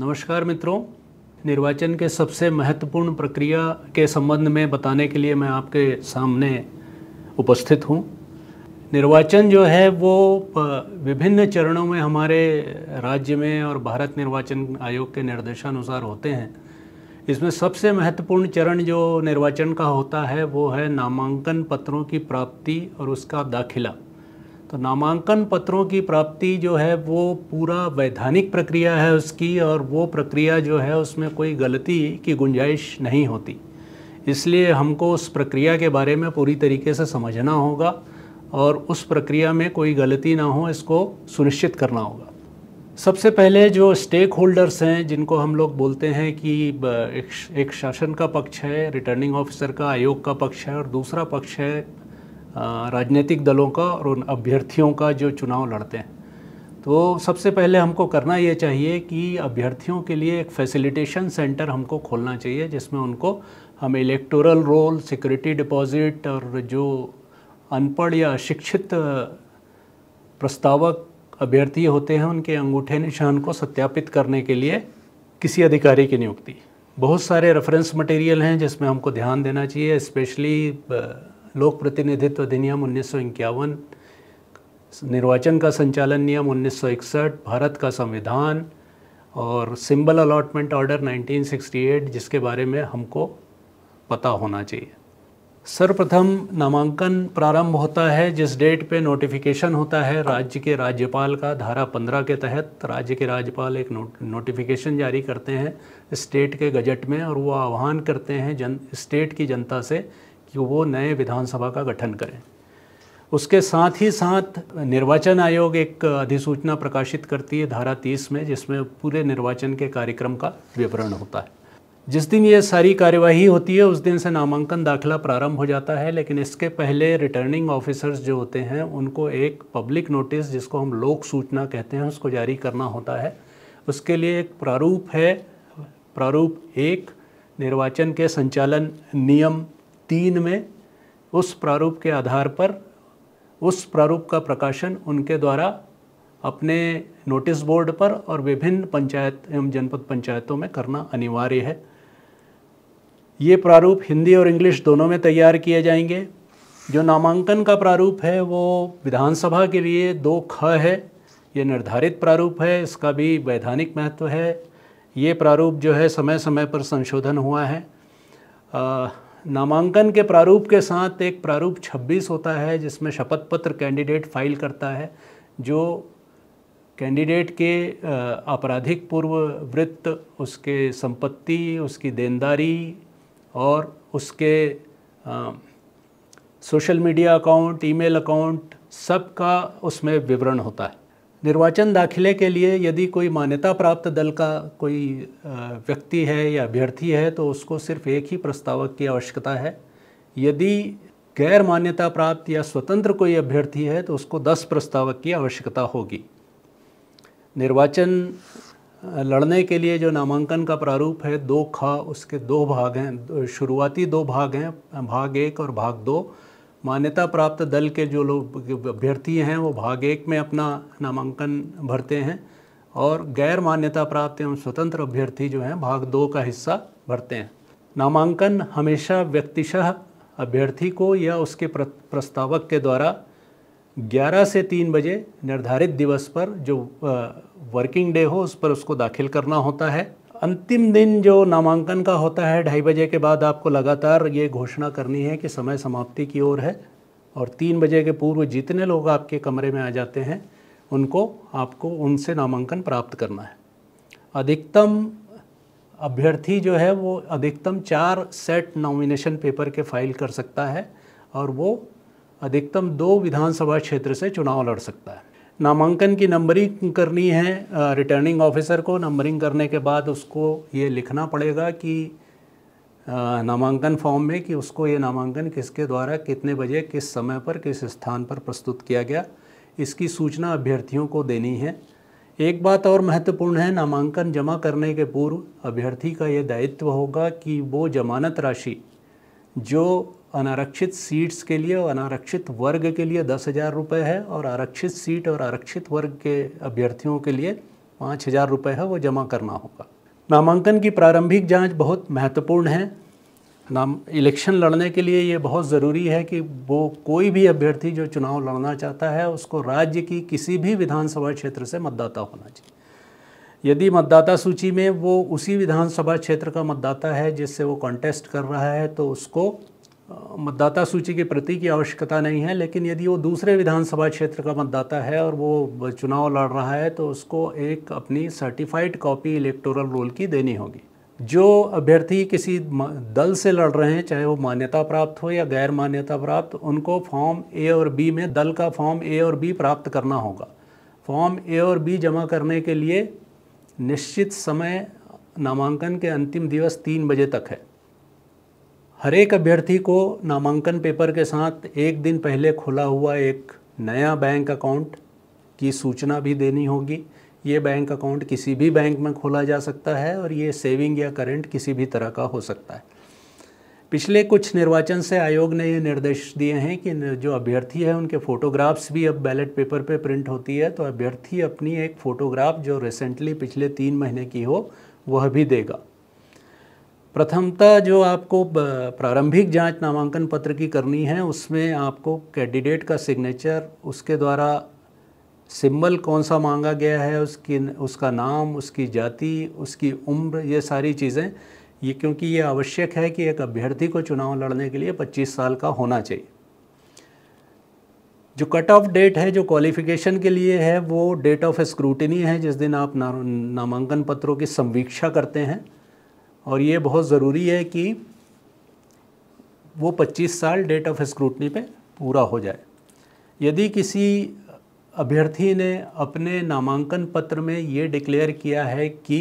नमस्कार मित्रों निर्वाचन के सबसे महत्वपूर्ण प्रक्रिया के संबंध में बताने के लिए मैं आपके सामने उपस्थित हूँ निर्वाचन जो है वो विभिन्न चरणों में हमारे राज्य में और भारत निर्वाचन आयोग के निर्देशानुसार होते हैं इसमें सबसे महत्वपूर्ण चरण जो निर्वाचन का होता है वो है नामांकन पत्रों की प्राप्ति और उसका दाखिला तो नामांकन पत्रों की प्राप्ति जो है वो पूरा वैधानिक प्रक्रिया है उसकी और वो प्रक्रिया जो है उसमें कोई गलती की गुंजाइश नहीं होती इसलिए हमको उस प्रक्रिया के बारे में पूरी तरीके से समझना होगा और उस प्रक्रिया में कोई गलती ना हो इसको सुनिश्चित करना होगा सबसे पहले जो स्टेक होल्डर्स हैं जिनको हम लोग बोलते हैं कि एक, शासन का पक्ष है रिटर्निंग ऑफिसर का आयोग का पक्ष है और दूसरा पक्ष है राजनीतिक दलों का और उन अभ्यर्थियों का जो चुनाव लड़ते हैं तो सबसे पहले हमको करना ये चाहिए कि अभ्यर्थियों के लिए एक फैसिलिटेशन सेंटर हमको खोलना चाहिए जिसमें उनको हम इलेक्टोरल रोल सिक्योरिटी डिपॉजिट और जो अनपढ़ या शिक्षित प्रस्तावक अभ्यर्थी होते हैं उनके अंगूठे निशान को सत्यापित करने के लिए किसी अधिकारी की नियुक्ति बहुत सारे रेफरेंस मटेरियल हैं जिसमें हमको ध्यान देना चाहिए स्पेशली लोक प्रतिनिधित्व अधिनियम उन्नीस निर्वाचन का संचालन नियम 1961 भारत का संविधान और सिंबल अलॉटमेंट ऑर्डर 1968 जिसके बारे में हमको पता होना चाहिए सर्वप्रथम नामांकन प्रारंभ होता है जिस डेट पे नोटिफिकेशन होता है राज्य के राज्यपाल का धारा 15 के तहत राज्य के राज्यपाल एक नोटिफिकेशन जारी करते हैं स्टेट के गजट में और वो आह्वान करते हैं जन स्टेट की जनता से कि वो नए विधानसभा का गठन करें उसके साथ ही साथ निर्वाचन आयोग एक अधिसूचना प्रकाशित करती है धारा 30 में जिसमें पूरे निर्वाचन के कार्यक्रम का विवरण होता है जिस दिन ये सारी कार्यवाही होती है उस दिन से नामांकन दाखिला प्रारंभ हो जाता है लेकिन इसके पहले रिटर्निंग ऑफिसर्स जो होते हैं उनको एक पब्लिक नोटिस जिसको हम लोक सूचना कहते हैं उसको जारी करना होता है उसके लिए एक प्रारूप है प्रारूप एक निर्वाचन के संचालन नियम तीन में उस प्रारूप के आधार पर उस प्रारूप का प्रकाशन उनके द्वारा अपने नोटिस बोर्ड पर और विभिन्न पंचायत एवं जनपद पंचायतों में करना अनिवार्य है ये प्रारूप हिंदी और इंग्लिश दोनों में तैयार किए जाएंगे जो नामांकन का प्रारूप है वो विधानसभा के लिए दो ख है ये निर्धारित प्रारूप है इसका भी वैधानिक महत्व है ये प्रारूप जो है समय समय पर संशोधन हुआ है आ, नामांकन के प्रारूप के साथ एक प्रारूप 26 होता है जिसमें शपथ पत्र कैंडिडेट फाइल करता है जो कैंडिडेट के आपराधिक पूर्व वृत्त उसके संपत्ति उसकी देनदारी और उसके social media account email account सब का उसमें विवरण होता है निर्वाचन दाखिले के लिए यदि कोई मान्यता प्राप्त दल का कोई व्यक्ति है या अभ्यर्थी है तो उसको सिर्फ एक ही प्रस्तावक की आवश्यकता है यदि गैर मान्यता प्राप्त या स्वतंत्र कोई अभ्यर्थी है तो उसको दस प्रस्तावक की आवश्यकता होगी निर्वाचन लड़ने के लिए जो नामांकन का प्रारूप है दो खा उसके दो भाग हैं शुरुआती दो भाग हैं भाग एक और भाग दो मान्यता प्राप्त दल के जो लोग अभ्यर्थी हैं वो भाग एक में अपना नामांकन भरते हैं और गैर मान्यता प्राप्त एवं स्वतंत्र अभ्यर्थी जो हैं भाग दो का हिस्सा भरते हैं नामांकन हमेशा व्यक्तिशः अभ्यर्थी को या उसके प्रस्तावक के द्वारा 11 से 3 बजे निर्धारित दिवस पर जो वर्किंग डे हो उस पर उसको दाखिल करना होता है अंतिम दिन जो नामांकन का होता है ढाई बजे के बाद आपको लगातार ये घोषणा करनी है कि समय समाप्ति की ओर है और तीन बजे के पूर्व जितने लोग आपके कमरे में आ जाते हैं उनको आपको उनसे नामांकन प्राप्त करना है अधिकतम अभ्यर्थी जो है वो अधिकतम चार सेट नॉमिनेशन पेपर के फाइल कर सकता है और वो अधिकतम दो विधानसभा क्षेत्र से चुनाव लड़ सकता है नामांकन की नंबरिंग करनी है रिटर्निंग ऑफिसर को नंबरिंग करने के बाद उसको ये लिखना पड़ेगा कि नामांकन फॉर्म में कि उसको ये नामांकन किसके द्वारा कितने बजे किस समय पर किस स्थान पर प्रस्तुत किया गया इसकी सूचना अभ्यर्थियों को देनी है एक बात और महत्वपूर्ण है नामांकन जमा करने के पूर्व अभ्यर्थी का ये दायित्व होगा कि वो जमानत राशि जो अनारक्षित सीट्स के लिए और अनारक्षित वर्ग के लिए दस हज़ार रुपये है और आरक्षित सीट और आरक्षित वर्ग के अभ्यर्थियों के लिए पाँच हज़ार रुपये है वो जमा करना होगा नामांकन की प्रारंभिक जांच बहुत महत्वपूर्ण है नाम इलेक्शन लड़ने के लिए ये बहुत ज़रूरी है कि वो कोई भी अभ्यर्थी जो चुनाव लड़ना चाहता है उसको राज्य की किसी भी विधानसभा क्षेत्र से मतदाता होना चाहिए यदि मतदाता सूची में वो उसी विधानसभा क्षेत्र का मतदाता है जिससे वो कॉन्टेस्ट कर रहा है तो उसको मतदाता सूची के प्रति की आवश्यकता नहीं है लेकिन यदि वो दूसरे विधानसभा क्षेत्र का मतदाता है और वो चुनाव लड़ रहा है तो उसको एक अपनी सर्टिफाइड कॉपी इलेक्टोरल रोल की देनी होगी जो अभ्यर्थी किसी दल से लड़ रहे हैं चाहे वो मान्यता प्राप्त हो या गैर मान्यता प्राप्त उनको फॉर्म ए और बी में दल का फॉर्म ए और बी प्राप्त करना होगा फॉर्म ए और बी जमा करने के लिए निश्चित समय नामांकन के अंतिम दिवस तीन बजे तक है हर एक अभ्यर्थी को नामांकन पेपर के साथ एक दिन पहले खुला हुआ एक नया बैंक अकाउंट की सूचना भी देनी होगी ये बैंक अकाउंट किसी भी बैंक में खोला जा सकता है और ये सेविंग या करंट किसी भी तरह का हो सकता है पिछले कुछ निर्वाचन से आयोग ने ये निर्देश दिए हैं कि जो अभ्यर्थी है उनके फ़ोटोग्राफ्स भी अब बैलेट पेपर पे प्रिंट होती है तो अभ्यर्थी अपनी एक फ़ोटोग्राफ जो रिसेंटली पिछले तीन महीने की हो वह भी देगा प्रथमतः जो आपको प्रारंभिक जांच नामांकन पत्र की करनी है उसमें आपको कैंडिडेट का सिग्नेचर उसके द्वारा सिंबल कौन सा मांगा गया है उसकी उसका नाम उसकी जाति उसकी उम्र ये सारी चीज़ें ये क्योंकि ये आवश्यक है कि एक अभ्यर्थी को चुनाव लड़ने के लिए 25 साल का होना चाहिए जो कट ऑफ डेट है जो क्वालिफिकेशन के लिए है वो डेट ऑफ स्क्रूटनी है जिस दिन आप नामांकन पत्रों की समीक्षा करते हैं और ये बहुत ज़रूरी है कि वो 25 साल डेट ऑफ स्क्रूटनी पे पूरा हो जाए यदि किसी अभ्यर्थी ने अपने नामांकन पत्र में ये डिक्लेयर किया है कि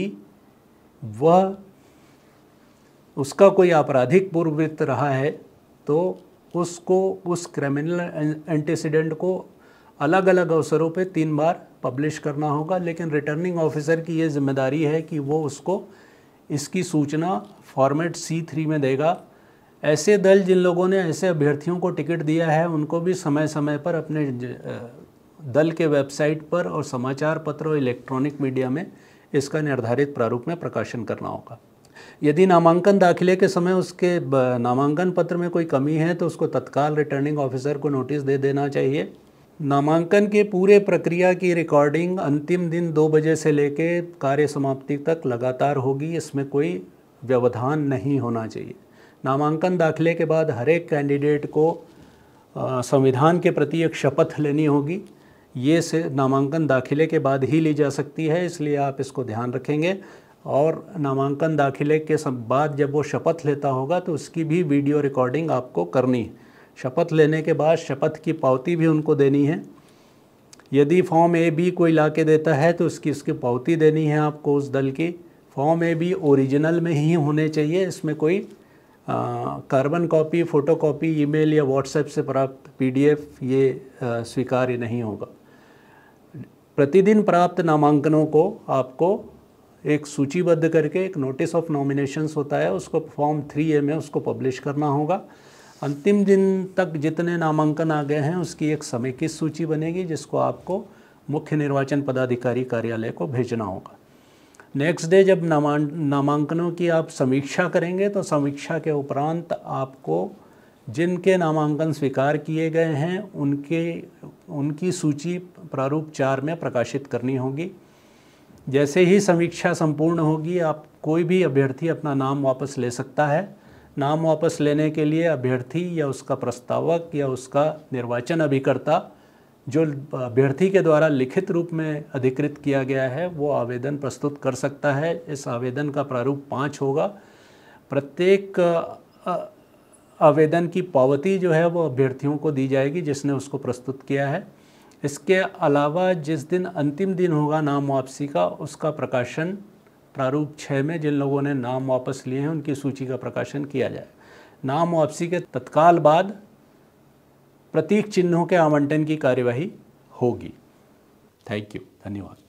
वह उसका कोई आपराधिक पूर्ववृत्त रहा है तो उसको उस क्रिमिनल एंटीसीडेंट को अलग अलग अवसरों पे तीन बार पब्लिश करना होगा लेकिन रिटर्निंग ऑफिसर की ये जिम्मेदारी है कि वो उसको इसकी सूचना फॉर्मेट सी थ्री में देगा ऐसे दल जिन लोगों ने ऐसे अभ्यर्थियों को टिकट दिया है उनको भी समय समय पर अपने दल के वेबसाइट पर और समाचार पत्र और इलेक्ट्रॉनिक मीडिया में इसका निर्धारित प्रारूप में प्रकाशन करना होगा यदि नामांकन दाखिले के समय उसके नामांकन पत्र में कोई कमी है तो उसको तत्काल रिटर्निंग ऑफिसर को नोटिस दे देना चाहिए नामांकन के पूरे प्रक्रिया की रिकॉर्डिंग अंतिम दिन दो बजे से लेके कार्य समाप्ति तक लगातार होगी इसमें कोई व्यवधान नहीं होना चाहिए नामांकन दाखिले के बाद हर एक कैंडिडेट को संविधान के प्रति एक शपथ लेनी होगी ये से नामांकन दाखिले के बाद ही ली जा सकती है इसलिए आप इसको ध्यान रखेंगे और नामांकन दाखिले के बाद जब वो शपथ लेता होगा तो उसकी भी वीडियो रिकॉर्डिंग आपको करनी है शपथ लेने के बाद शपथ की पावती भी उनको देनी है यदि फॉर्म ए बी कोई ला के देता है तो उसकी उसकी पावती देनी है आपको उस दल की फॉर्म ए बी ओरिजिनल में ही होने चाहिए इसमें कोई carbon copy photo copy email या व्हाट्सएप से प्राप्त पीडीएफ ये स्वीकार्य नहीं होगा प्रतिदिन प्राप्त नामांकनों को आपको एक सूचीबद्ध करके एक नोटिस ऑफ नॉमिनेशंस होता है उसको फॉर्म थ्री ए में उसको पब्लिश करना होगा अंतिम दिन तक जितने नामांकन आ गए हैं उसकी एक समेकित सूची बनेगी जिसको आपको मुख्य निर्वाचन पदाधिकारी कार्यालय को भेजना होगा नेक्स्ट डे जब नामां नामांकनों की आप समीक्षा करेंगे तो समीक्षा के उपरांत आपको जिनके नामांकन स्वीकार किए गए हैं उनके उनकी सूची प्रारूप चार में प्रकाशित करनी होगी जैसे ही समीक्षा संपूर्ण होगी आप कोई भी अभ्यर्थी अपना नाम वापस ले सकता है नाम वापस लेने के लिए अभ्यर्थी या उसका प्रस्तावक या उसका निर्वाचन अभिकर्ता जो अभ्यर्थी के द्वारा लिखित रूप में अधिकृत किया गया है वो आवेदन प्रस्तुत कर सकता है इस आवेदन का प्रारूप पाँच होगा प्रत्येक आवेदन की पावती जो है वो अभ्यर्थियों को दी जाएगी जिसने उसको प्रस्तुत किया है इसके अलावा जिस दिन अंतिम दिन होगा नाम वापसी का उसका प्रकाशन प्रारूप छः में जिन लोगों ने नाम वापस लिए हैं उनकी सूची का प्रकाशन किया जाए नाम वापसी के तत्काल बाद प्रतीक चिन्हों के आवंटन की कार्यवाही होगी थैंक यू धन्यवाद